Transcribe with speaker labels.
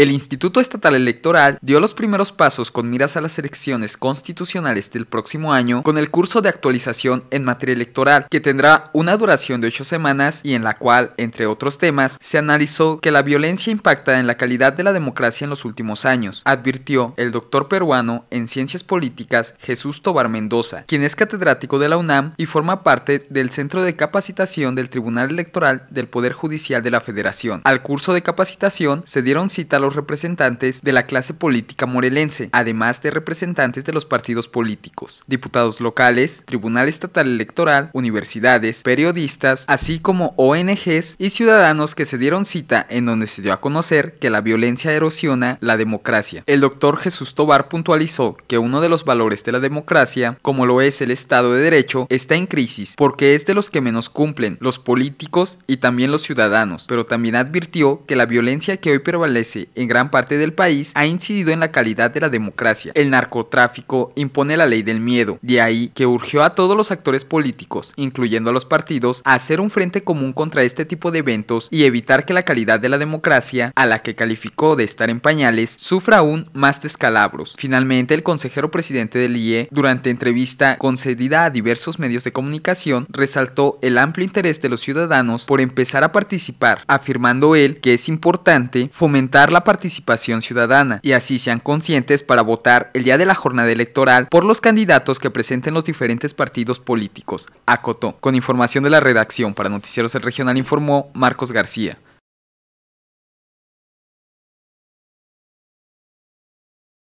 Speaker 1: El Instituto Estatal Electoral dio los primeros pasos con miras a las elecciones constitucionales del próximo año con el curso de actualización en materia electoral que tendrá una duración de ocho semanas y en la cual, entre otros temas, se analizó que la violencia impacta en la calidad de la democracia en los últimos años, advirtió el doctor peruano en ciencias políticas Jesús Tobar Mendoza, quien es catedrático de la UNAM y forma parte del Centro de Capacitación del Tribunal Electoral del Poder Judicial de la Federación. Al curso de capacitación se dieron cita a los representantes de la clase política morelense, además de representantes de los partidos políticos, diputados locales, Tribunal Estatal Electoral, universidades, periodistas, así como ONGs y ciudadanos que se dieron cita en donde se dio a conocer que la violencia erosiona la democracia. El doctor Jesús Tobar puntualizó que uno de los valores de la democracia, como lo es el Estado de Derecho, está en crisis porque es de los que menos cumplen, los políticos y también los ciudadanos, pero también advirtió que la violencia que hoy prevalece en gran parte del país ha incidido en la calidad de la democracia. El narcotráfico impone la ley del miedo, de ahí que urgió a todos los actores políticos, incluyendo a los partidos, a hacer un frente común contra este tipo de eventos y evitar que la calidad de la democracia, a la que calificó de estar en pañales, sufra aún más descalabros. Finalmente, el consejero presidente del IE, durante entrevista concedida a diversos medios de comunicación, resaltó el amplio interés de los ciudadanos por empezar a participar, afirmando él que es importante fomentar la participación ciudadana y así sean conscientes para votar el día de la jornada electoral por los candidatos que presenten los diferentes partidos políticos, acotó. Con información de la redacción para Noticieros El Regional informó Marcos García.